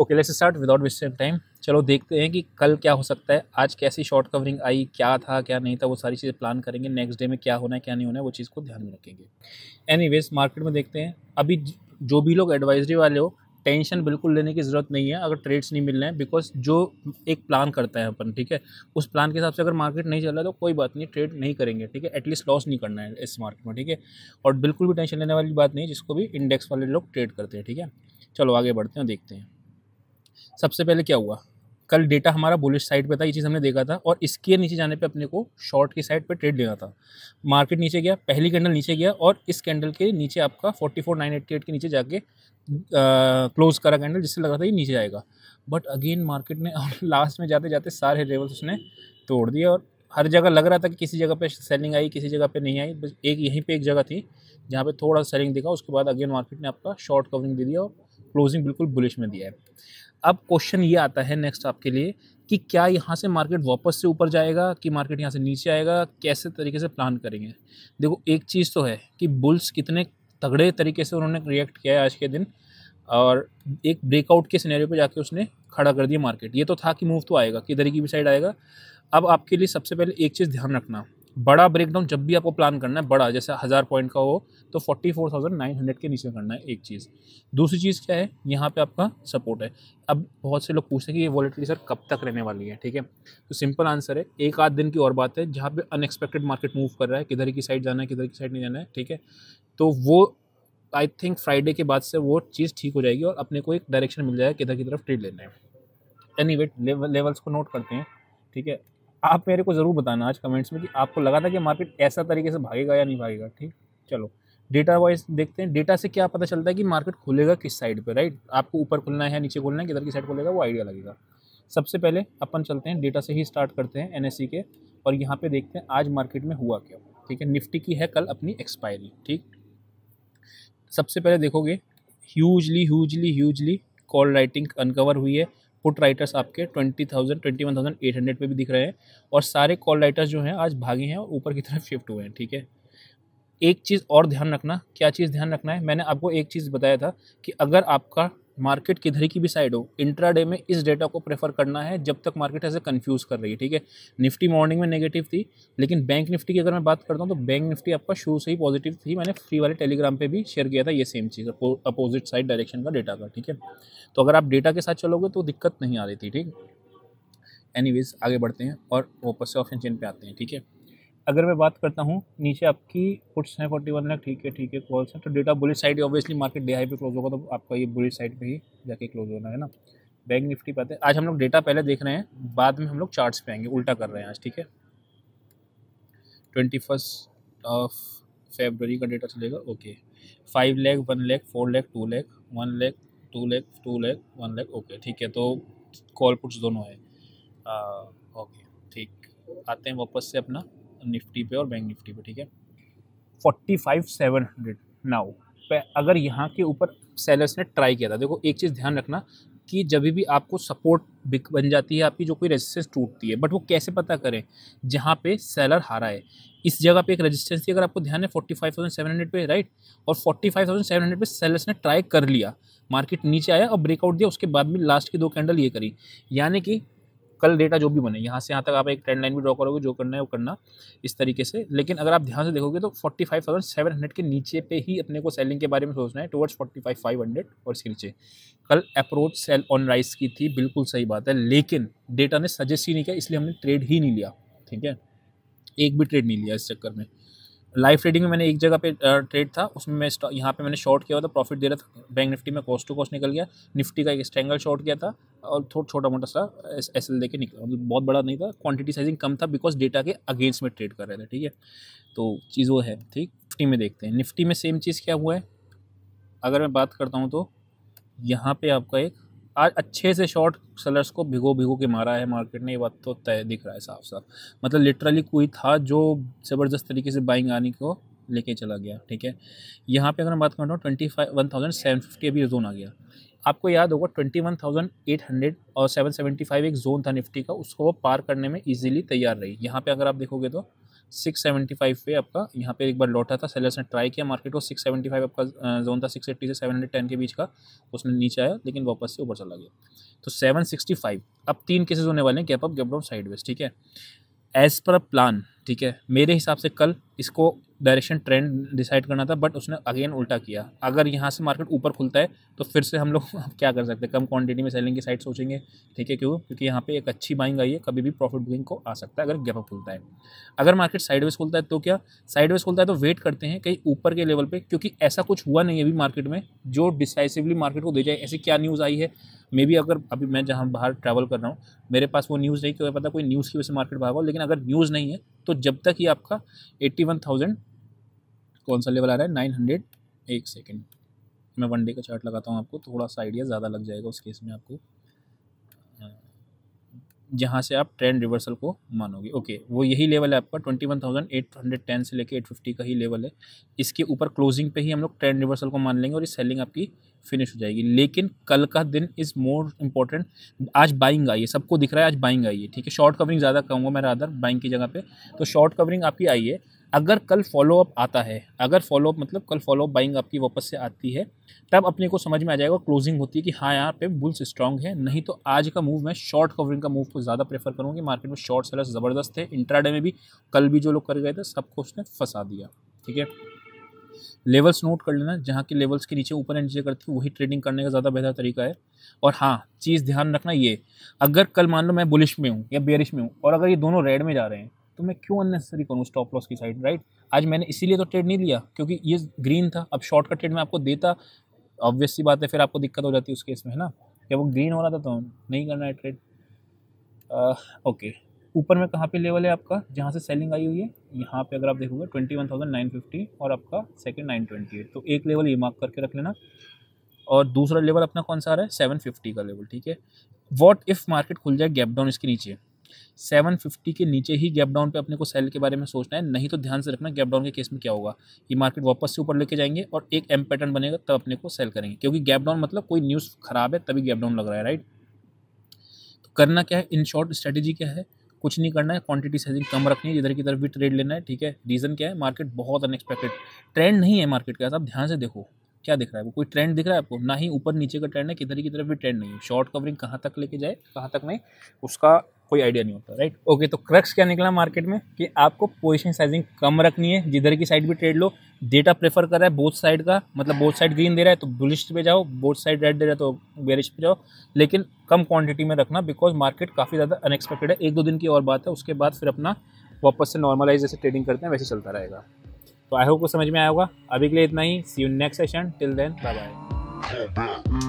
okay let's start without wasting time चलो देखते हैं कि कल क्या हो सकता है आज कैसी शॉर्ट कवरिंग आई क्या था क्या नहीं था वो सारी चीज़ें प्लान करेंगे नेक्स्ट डे में क्या होना है क्या नहीं होना है वो चीज़ को ध्यान में रखेंगे वेज मार्केट में देखते हैं अभी जो भी लोग एडवाइजरी वाले हो टेंशन बिल्कुल लेने की ज़रूरत नहीं है अगर ट्रेड्स नहीं मिल रहे हैं बिकॉज जो एक प्लान करता है अपन ठीक है उस प्लान के हिसाब से अगर मार्केट नहीं चल रहा तो कोई बात नहीं ट्रेड नहीं करेंगे ठीक है एटलीस्ट लॉस नहीं करना है इस मार्केट में ठीक है और बिल्कुल भी टेंशन लेने वाली बात नहीं जिसको भी इंडेक्स वाले लोग ट्रेड करते हैं ठीक है चलो आगे बढ़ते हैं देखते हैं सबसे पहले क्या हुआ कल डेटा हमारा बुलिश साइड पे था ये चीज़ हमने देखा था और इसके नीचे जाने पे अपने को शॉर्ट की साइड पे ट्रेड लेना था मार्केट नीचे गया पहली कैंडल नीचे गया और इस कैंडल के नीचे आपका forty four nine eighty eight के नीचे जाके क्लोज करा कैंडल जिससे लग रहा था ये नीचे जाएगा बट अगेन मार्केट ने लास्ट में जाते जाते सारे लेवल्स उसने तोड़ दिए और हर जगह लग रहा था कि किसी जगह पे सेलिंग आई किसी जगह पे नहीं आई बस एक यहीं पे एक जगह थी जहाँ पे थोड़ा सेलिंग दिखा उसके बाद अगेन मार्केट ने आपका शॉर्ट कवरिंग दे दिया और क्लोजिंग बिल्कुल बुलिश में दिया है अब क्वेश्चन ये आता है नेक्स्ट आपके लिए कि क्या यहाँ से मार्केट वापस से ऊपर जाएगा कि मार्केट यहाँ से नीचे आएगा कैसे तरीके से प्लान करेंगे देखो एक चीज़ तो है कि बुल्स कितने तगड़े तरीके से उन्होंने रिएक्ट किया है आज के दिन और एक ब्रेकआउट के सिनेरियो पे जाके उसने खड़ा कर दिया मार्केट ये तो था कि मूव तो आएगा किधर की भी साइड आएगा अब आपके लिए सबसे पहले एक चीज़ ध्यान रखना बड़ा ब्रेकडाउन जब भी आपको प्लान करना है बड़ा जैसे हज़ार पॉइंट का हो तो forty four thousand nine hundred के नीचे करना है एक चीज़ दूसरी चीज़ क्या है यहाँ पे आपका सपोर्ट है अब बहुत से लोग पूछते हैं कि ये वॉलेटिलिटी सर कब तक रहने वाली है ठीक है तो सिंपल आंसर है एक आध दिन की और बात है जहाँ पे अनएक्सपेक्टेड मार्केट मूव कर रहा है किधर की साइड जाना है किधर की साइड नहीं जाना है ठीक है तो वो आई थिंक फ्राइडे के बाद से वो चीज़ ठीक हो जाएगी और अपने को एक डायरेक्शन मिल जाएगा किधर की तरफ ट्रेड लेना है एनी वेट लेवल्स को नोट करते हैं ठीक है आप मेरे को ज़रूर बताना आज कमेंट्स में कि आपको लगा था कि मार्केट ऐसा तरीके से भागेगा या नहीं भागेगा ठीक चलो डेटा वाइज देखते हैं डेटा से क्या पता चलता है कि मार्केट खुलेगा किस साइड पे राइट आपको ऊपर खुलना है नीचे खुलना है किधर की साइड खुलेगा वो आइडिया लगेगा सबसे पहले अपन चलते हैं डेटा से ही स्टार्ट करते हैं एन e के और यहाँ पे देखते हैं आज मार्केट में हुआ क्या ठीक है निफ्टी की है कल अपनी एक्सपायरी ठीक सबसे पहले देखोगे hugely hugely hugely call writing uncover हुई है पुट राइटर्स आपके twenty thousand twenty one thousand eight hundred पर भी दिख रहे हैं और सारे कॉल राइटर्स जो हैं आज भागे हैं और ऊपर की तरफ शिफ्ट हुए हैं ठीक है एक चीज़ और ध्यान रखना क्या चीज़ ध्यान रखना है मैंने आपको एक चीज़ बताया था कि अगर आपका मार्केट किधर की भी साइड हो इंट्राडे में इस डेटा को प्रेफर करना है जब तक मार्केट ऐसे कन्फ्यूज़ कर रही है ठीक है निफ्टी मॉर्निंग में नेगेटिव थी लेकिन बैंक निफ्टी की अगर मैं बात करता हूँ तो बैंक निफ्टी आपका शुरू से ही पॉजिटिव थी मैंने फ्री वाले टेलीग्राम पे भी शेयर किया था ये सेम चीज़ अपोजिट साइड डायरेक्शन का डेटा का ठीक है तो अगर आप डेटा के साथ चलोगे तो दिक्कत नहीं आ रही थी ठीक एनी आगे बढ़ते हैं और वापस से ऑप्शन चेन पर आते हैं ठीक है अगर मैं बात करता हूँ नीचे आपकी पुट्स हैं फोर्टी वन लाख ठीक है ठीक है कॉल्स हैं तो data bullish side obviously market day high पे क्लोज होगा तो आपका ये बुलिस साइड पे ही जाके क्लोज होना है ना बैंक निफ्टी पाते हैं आज हम लोग डेटा पहले देख रहे हैं बाद में हम लोग चार्ट्स पे आएंगे उल्टा कर रहे हैं आज ठीक है ट्वेंटी फर्स्ट ऑफ फेबररी का डेटा चलेगा okay five lakh one lakh four lakh two lakh one lakh two lakh two lakh one lakh okay ठीक है तो कॉल पुट्स दोनों है ओके ठीक आते हैं वापस से अपना निफ्टी पे और बैंक निफ्टी पे ठीक है forty five seven hundred now अगर यहाँ के ऊपर सेलर्स ने ट्राई किया था देखो एक चीज़ ध्यान रखना कि जब भी आपको सपोर्ट बिक बन जाती है आपकी जो कोई रेजिस्टेंस टूटती है बट वो कैसे पता करें जहाँ पे सेलर हारा है इस जगह पे एक रेजिस्टेंस थी अगर आपको ध्यान है 45,700 पे राइट और 45,700 पे सेलर्स ने ट्राई कर लिया मार्केट नीचे आया और ब्रेकआउट दिया उसके बाद में लास्ट की दो कैंडल ये करी यानी कि कल डेटा जो भी बने यहाँ से यहाँ तक आप एक ट्रेंड लाइन भी ड्रॉ करोगे जो करना है वो करना इस तरीके से लेकिन अगर आप ध्यान से देखोगे तो forty five thousand seven hundred के नीचे पे ही अपने को सेलिंग के बारे में सोचना है towards forty five five hundred और इसके नीचे कल अप्रोच सेल ऑन राइस की थी बिल्कुल सही बात है लेकिन डेटा ने सजेस्ट ही नहीं किया इसलिए हमने ट्रेड ही नहीं लिया ठीक है एक भी ट्रेड नहीं लिया इस चक्कर में लाइव ट्रेडिंग में मैंने एक जगह पे ट्रेड था उसमें मैं यहाँ पे मैंने शॉर्ट किया हुआ था प्रॉफिट दे रहा था बैंक निफ्टी में कॉस्ट टू कॉस्ट निकल गया निफ्टी का एक स्ट्रैंगल शॉर्ट किया था और थोड़ा छोटा मोटा सा एस एल देके निकला मतलब बहुत बड़ा नहीं था क्वांटिटी साइजिंग कम था बिकॉज डेटा के अगेंस्ट में ट्रेड कर रहे थे ठीक है तो चीज़ वो है ठीक निफ्टी में देखते हैं निफ्टी में सेम चीज़ क्या हुआ है अगर मैं बात करता हूँ तो यहाँ पर आपका एक आज अच्छे से शॉर्ट सेलर्स को भिगो भिगो के मारा है मार्केट ने ये बात तो तय दिख रहा है साफ साफ मतलब लिटरली कोई था जो ज़बरदस्त तरीके से बाइंग आने को लेके चला गया ठीक है यहाँ पे अगर मैं बात करता हूँ twenty five one thousand seven fifty अभी जोन आ गया आपको याद होगा twenty one thousand eight hundred और सेवन सेवेंटी फाइव एक जोन था निफ्टी का उसको वो पार करने में ईजिली तैयार रही यहाँ पे अगर आप देखोगे तो सिक्स सेवेंटी फाइव पे आपका यहाँ पे एक बार लौटा था सेलर्स ने ट्राई किया मार्केट को सिक्स सेवेंटी फाइव आपका जोन था सिक्स एट्टी से सेवन हंड्रेड टेन के बीच का उसमें नीचे आया लेकिन वापस से ऊपर चला गया तो सेवन सिक्सटी फाइव अब तीन केसेज होने वाले हैं gap up gap down side ठीक है एज़ पर प्लान ठीक है मेरे हिसाब से कल इसको डायरेक्शन ट्रेंड डिसाइड करना था बट उसने अगेन उल्टा किया अगर यहाँ से मार्केट ऊपर खुलता है तो फिर से हम लोग क्या कर सकते हैं कम क्वांटिटी में सेलिंग की साइड सोचेंगे ठीक है क्यों क्योंकि यहाँ पे एक अच्छी बाइंग आई है कभी भी प्रॉफिट बुकिंग को आ सकता है अगर गैप अप खुलता है अगर मार्केट साइडवेज खुलता है तो क्या साइडवेज खुलता है तो वेट करते हैं कहीं ऊपर के लेवल पर क्योंकि ऐसा कुछ हुआ नहीं है अभी मार्केट में जो डिसाइसिवली मार्केट को दे जाए ऐसी क्या न्यूज़ आई है मे बी अगर अभी मैं जहाँ बाहर ट्रैवल कर रहा हूँ मेरे पास वो न्यूज़ नहीं क्योंकि पता कोई न्यूज़ की वजह से मार्केट भागा लेकिन अगर न्यूज़ नहीं है तो जब तक ये आपका एट्टी वन थाउजेंड कौन सा लेवल आ रहा है नाइन हंड्रेड एक सेकेंड मैं वन डे का चार्ट लगाता हूँ आपको थोड़ा सा आइडिया ज़्यादा लग जाएगा उस केस में आपको जहाँ से आप ट्रेंड रिवर्सल को मानोगे ओके वो यही लेवल है आपका twenty one thousand eight hundred ten से लेके एट फिफ्टी का ही लेवल है इसके ऊपर क्लोजिंग पे ही हम लोग ट्रेंड रिवर्सल को मान लेंगे और ये सेलिंग आपकी फिनिश हो जाएगी लेकिन कल का दिन इज़ मोर इंपॉर्टेंट आज बाइंग आई है सबको दिख रहा है आज बाइंग आई है ठीक है शॉर्ट कवरिंग ज़्यादा कहूँगा मैं रादर बाइंग की जगह पर तो शॉर्ट कवरिंग आपकी आई है अगर कल फॉलो अप आता है अगर फॉलोअप मतलब कल फॉलो अप बाइंग आपकी वापस से आती है तब अपने को समझ में आ जाएगा क्लोजिंग होती है कि हाँ यहाँ पे बुल्स स्ट्रॉन्ग है नहीं तो आज का मूव मैं शॉर्ट कवरिंग का मूव को ज़्यादा प्रेफर करूँगी मार्केट में शॉर्ट सेलर्स ज़बरदस्त थे इंट्राडे में भी कल भी जो लोग कर गए थे सबको उसने फंसा दिया ठीक है लेवल्स नोट कर लेना जहाँ के लेवल्स के नीचे ऊपर एंड नीचे करती है वही ट्रेडिंग करने का ज़्यादा बेहतर तरीका है और हाँ चीज़ ध्यान रखना ये अगर कल मान लो मैं बुलिश में हूँ या बेरिश में हूँ और अगर ये दोनों रेड में जा रहे हैं तो मैं क्यों अननेसेसरी करूँ स्टॉप लॉस की साइड राइट आज मैंने इसीलिए तो ट्रेड नहीं लिया क्योंकि ये ग्रीन था अब शॉर्ट का ट्रेड मैं आपको देता ऑब्वियस सी बात है फिर आपको दिक्कत हो जाती है उस केस में है ना जब वो ग्रीन हो रहा था तो नहीं करना है ट्रेड ओके ऊपर में कहाँ पे लेवल है आपका जहाँ से सेलिंग आई हुई है यहाँ पे अगर आप देखोगे twenty one thousand nine fifty और आपका सेकेंड नाइन ट्वेंटी एट तो एक लेवल ये मार्क करके रख लेना और दूसरा लेवल अपना कौन सा आ रहा है सेवन फिफ्टी का लेवल ठीक है वॉट इफ़ मार्केट खुल जाए गैप डाउन इसके नीचे सेवन फिफ्टी के नीचे ही गैप डाउन पे अपने को सेल के बारे में सोचना है नहीं तो ध्यान से रखना गैप डाउन के केस में क्या होगा ये मार्केट वापस से ऊपर लेके जाएंगे और एक एम पैटर्न बनेगा तब अपने को सेल करेंगे क्योंकि गैप डाउन मतलब कोई न्यूज़ खराब है तभी गैप डाउन लग रहा है राइट तो करना क्या है इन शॉर्ट स्ट्रेटेजी क्या है कुछ नहीं करना है क्वांटिटी साइजिंग कम रखनी है इधर की तरफ भी ट्रेड लेना है ठीक है रीज़न क्या है मार्केट बहुत अनएक्सपेक्टेड ट्रेंड नहीं है मार्केट का आप ध्यान से देखो क्या दिख रहा है वो कोई ट्रेंड दिख रहा है आपको ना ही ऊपर नीचे का ट्रेंड है किधर की तरफ भी ट्रेंड नहीं है शॉर्ट कवरिंग कहाँ तक लेके जाए कहाँ तक नहीं उसका कोई आइडिया नहीं होता राइट ओके तो क्रक्स क्या निकला मार्केट में कि आपको पोजिशन साइजिंग कम रखनी है जिधर की साइड भी ट्रेड लो डेटा प्रेफर कर रहा है बोथ साइड का मतलब बोथ साइड ग्रीन दे रहा है तो बुलिश पे जाओ बोथ साइड रेड दे रहा है तो बेरिश पे जाओ लेकिन कम क्वांटिटी में रखना बिकॉज मार्केट काफ़ी ज़्यादा अनएक्सपेक्टेड है एक दो दिन की और बात है उसके बाद फिर अपना वापस से नॉर्मलाइज जैसे ट्रेडिंग करते हैं वैसे चलता रहेगा तो आई होप को समझ में आया होगा अभी के लिए इतना ही see you next session till then bye bye